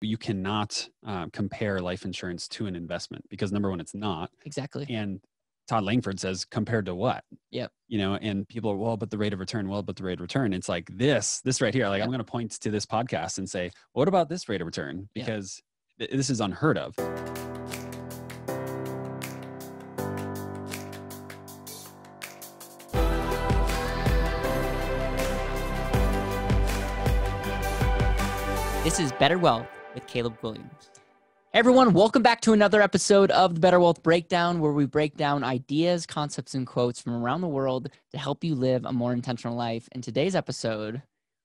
you cannot uh, compare life insurance to an investment because number one, it's not exactly. And Todd Langford says, compared to what? Yep. You know, and people are, well, but the rate of return, well, but the rate of return. It's like this, this right here. Like, yep. I'm going to point to this podcast and say, well, what about this rate of return? Because yep. th- this is unheard of. This is Better Wealth with Caleb Williams. Everyone, welcome back to another episode of the Better Wealth Breakdown, where we break down ideas, concepts, and quotes from around the world to help you live a more intentional life. In today's episode,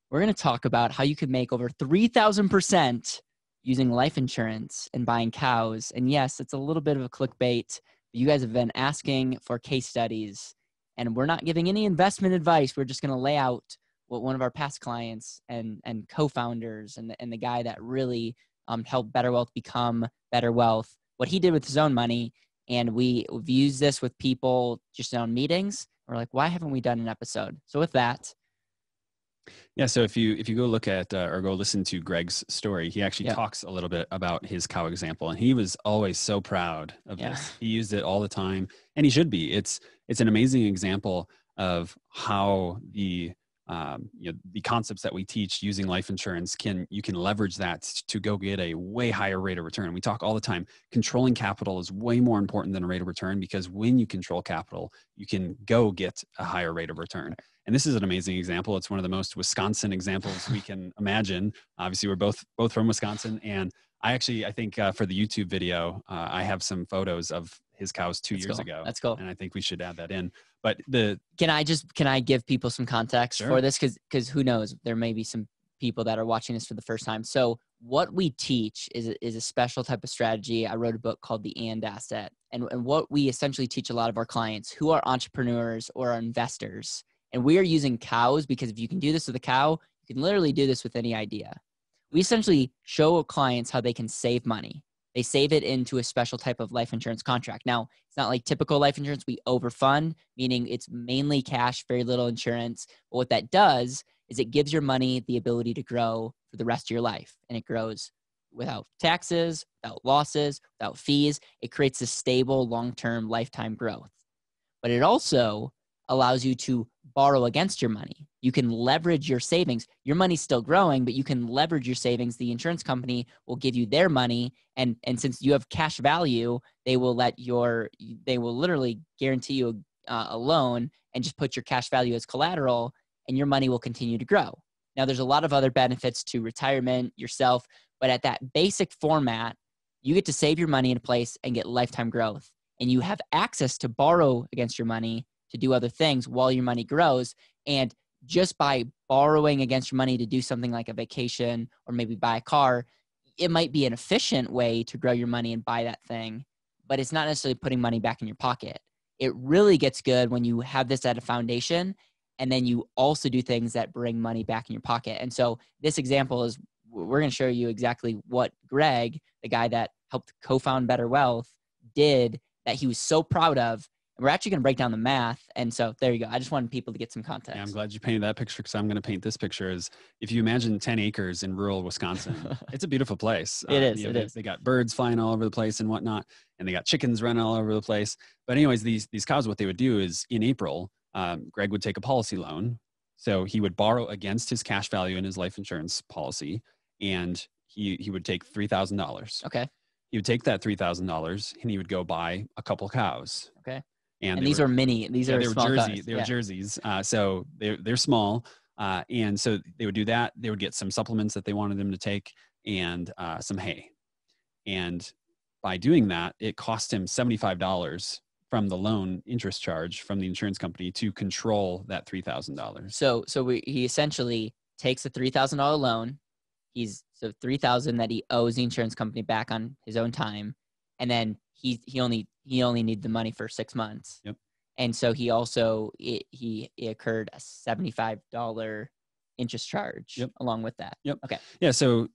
we're going to talk about how you could make over 3,000% using life insurance and buying cows. And yes, it's a little bit of a clickbait. you guys have been asking for case studies, and we're not giving any investment advice. We're just going to lay out one of our past clients and and co-founders and the, and the guy that really um, helped Better Wealth become Better Wealth. What he did with his own money, and we, we've used this with people just on meetings. We're like, why haven't we done an episode? So with that, yeah. So if you if you go look at uh, or go listen to Greg's story, he actually talks a little bit about his cow example, and he was always so proud of yeah. this. He used it all the time, and he should be. It's it's an amazing example of how the um, you know the concepts that we teach using life insurance can you can leverage that to go get a way higher rate of return we talk all the time controlling capital is way more important than a rate of return because when you control capital you can go get a higher rate of return and this is an amazing example it's one of the most wisconsin examples we can imagine obviously we're both both from wisconsin and i actually i think uh, for the youtube video uh, i have some photos of his cows 2 That's years cool. ago. That's cool. And I think we should add that in. But the Can I just can I give people some context sure. for this cuz cuz who knows there may be some people that are watching this for the first time. So what we teach is is a special type of strategy. I wrote a book called The And Asset. And and what we essentially teach a lot of our clients who are entrepreneurs or are investors and we are using cows because if you can do this with a cow, you can literally do this with any idea. We essentially show clients how they can save money they save it into a special type of life insurance contract. Now, it's not like typical life insurance. We overfund, meaning it's mainly cash, very little insurance. But what that does is it gives your money the ability to grow for the rest of your life. And it grows without taxes, without losses, without fees. It creates a stable, long term, lifetime growth. But it also allows you to borrow against your money. You can leverage your savings. Your money's still growing, but you can leverage your savings. The insurance company will give you their money and and since you have cash value, they will let your they will literally guarantee you a, a loan and just put your cash value as collateral and your money will continue to grow. Now there's a lot of other benefits to retirement, yourself, but at that basic format, you get to save your money in a place and get lifetime growth and you have access to borrow against your money to do other things while your money grows. And just by borrowing against your money to do something like a vacation or maybe buy a car, it might be an efficient way to grow your money and buy that thing, but it's not necessarily putting money back in your pocket. It really gets good when you have this at a foundation and then you also do things that bring money back in your pocket. And so this example is we're going to show you exactly what Greg, the guy that helped co-found Better Wealth, did that he was so proud of we're actually going to break down the math. And so there you go. I just wanted people to get some context. Yeah, I'm glad you painted that picture because I'm going to paint this picture is if you imagine 10 acres in rural Wisconsin, it's a beautiful place. It, uh, is, you know, it they, is. They got birds flying all over the place and whatnot, and they got chickens running all over the place. But anyways, these, these cows, what they would do is in April, um, Greg would take a policy loan. So he would borrow against his cash value in his life insurance policy, and he, he would take $3,000. Okay he would take that $3,000 and he would go buy a couple cows. Okay. And, and these were, are mini. These yeah, are they were jerseys. They were yeah. jerseys. Uh, so they're, they're small. Uh, and so they would do that. They would get some supplements that they wanted them to take and uh, some hay. And by doing that, it cost him $75 from the loan interest charge from the insurance company to control that $3,000. So, so we, he essentially takes a $3,000 loan. He's so 3000 that he owes the insurance company back on his own time. And then he he only he only needed the money for six months. Yep. And so he also it, he it a seventy five dollar interest charge yep. along with that. Yep. Okay. Yeah. So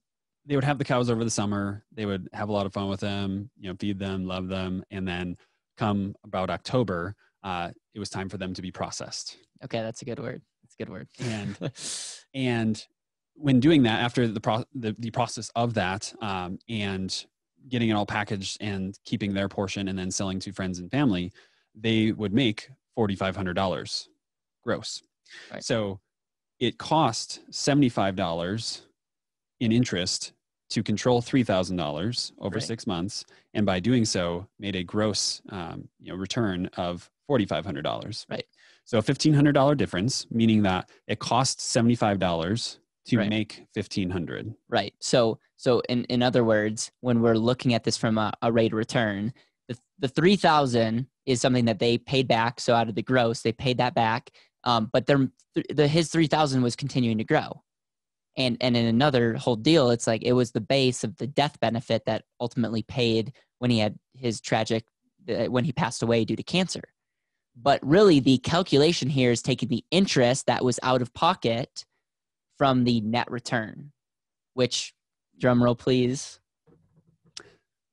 they would have the cows over the summer. They would have a lot of fun with them. You know, feed them, love them, and then come about October, uh, it was time for them to be processed. Okay, that's a good word. That's a good word. and and when doing that, after the pro- the, the process of that, um, and getting it all packaged and keeping their portion and then selling to friends and family, they would make $4,500 gross. Right. So it cost $75 in interest to control $3,000 over right. six months. And by doing so, made a gross um, you know, return of $4,500. Right. So a $1,500 difference, meaning that it costs $75 to right. make 1500 right so so in, in other words when we're looking at this from a, a rate of return the, the 3000 is something that they paid back so out of the gross they paid that back um, but their the his 3000 was continuing to grow and and in another whole deal it's like it was the base of the death benefit that ultimately paid when he had his tragic uh, when he passed away due to cancer but really the calculation here is taking the interest that was out of pocket from the net return, which, drumroll please,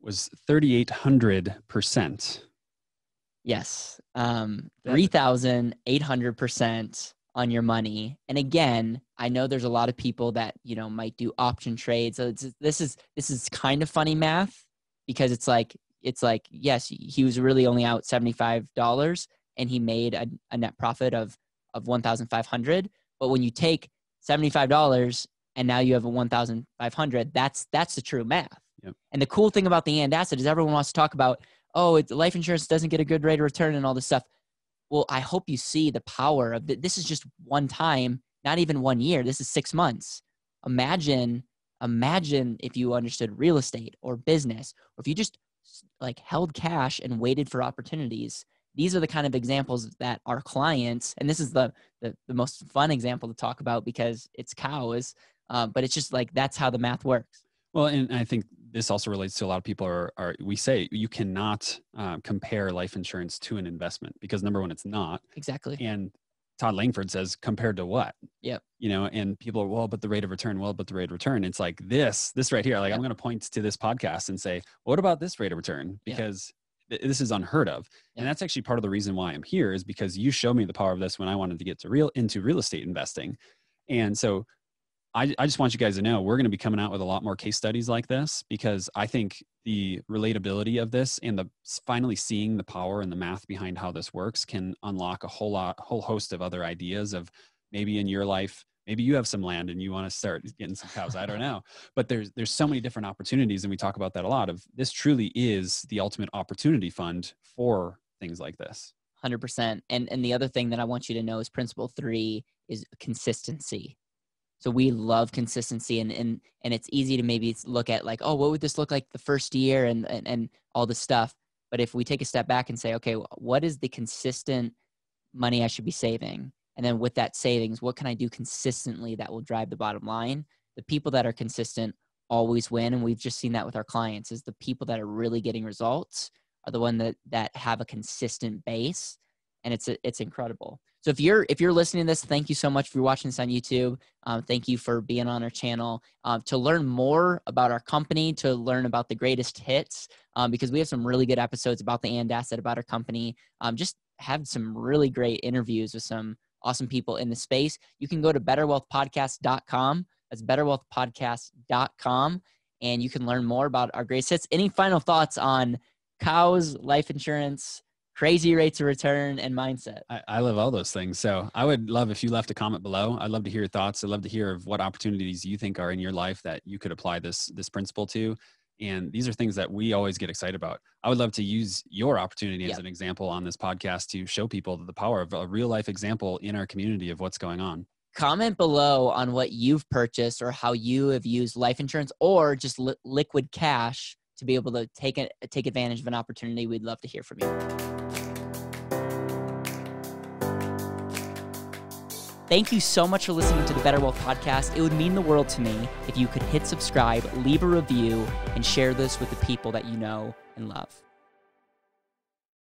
was 3,800%. Yes, um, 3,800% on your money. And again, I know there's a lot of people that, you know, might do option trades. So this is, this is kind of funny math because it's like, it's like, yes, he was really only out $75 and he made a, a net profit of, of 1,500. But when you take $75 and now you have a 1500 that's that's the true math yep. and the cool thing about the and asset is everyone wants to talk about oh it, life insurance doesn't get a good rate of return and all this stuff well i hope you see the power of th- this is just one time not even one year this is six months imagine imagine if you understood real estate or business or if you just like held cash and waited for opportunities these are the kind of examples that our clients and this is the the, the most fun example to talk about because it's cows uh, but it's just like that's how the math works well and i think this also relates to a lot of people are, are we say you cannot uh, compare life insurance to an investment because number one it's not exactly and todd langford says compared to what yep you know and people are well but the rate of return well but the rate of return it's like this this right here like yep. i'm going to point to this podcast and say what about this rate of return because yep this is unheard of yeah. and that's actually part of the reason why i'm here is because you showed me the power of this when i wanted to get to real into real estate investing and so I, I just want you guys to know we're going to be coming out with a lot more case studies like this because i think the relatability of this and the finally seeing the power and the math behind how this works can unlock a whole lot whole host of other ideas of maybe in your life maybe you have some land and you want to start getting some cows i don't know but there's there's so many different opportunities and we talk about that a lot of this truly is the ultimate opportunity fund for things like this 100% and and the other thing that i want you to know is principle 3 is consistency so we love consistency and and and it's easy to maybe look at like oh what would this look like the first year and and, and all this stuff but if we take a step back and say okay what is the consistent money i should be saving and then with that savings, what can I do consistently that will drive the bottom line? The people that are consistent always win. And we've just seen that with our clients is the people that are really getting results are the one that that have a consistent base. And it's it's incredible. So if you're if you're listening to this, thank you so much for watching this on YouTube. Um, thank you for being on our channel. Um, to learn more about our company, to learn about the greatest hits, um, because we have some really good episodes about the and asset about our company. Um, just have some really great interviews with some awesome people in the space. You can go to betterwealthpodcast.com. That's betterwealthpodcast.com. And you can learn more about our great sets. Any final thoughts on cows, life insurance, crazy rates of return, and mindset? I, I love all those things. So I would love if you left a comment below. I'd love to hear your thoughts. I'd love to hear of what opportunities you think are in your life that you could apply this this principle to. And these are things that we always get excited about. I would love to use your opportunity yep. as an example on this podcast to show people the power of a real life example in our community of what's going on. Comment below on what you've purchased or how you have used life insurance or just li- liquid cash to be able to take, a, take advantage of an opportunity. We'd love to hear from you. Thank you so much for listening to the Better Wealth Podcast. It would mean the world to me if you could hit subscribe, leave a review, and share this with the people that you know and love.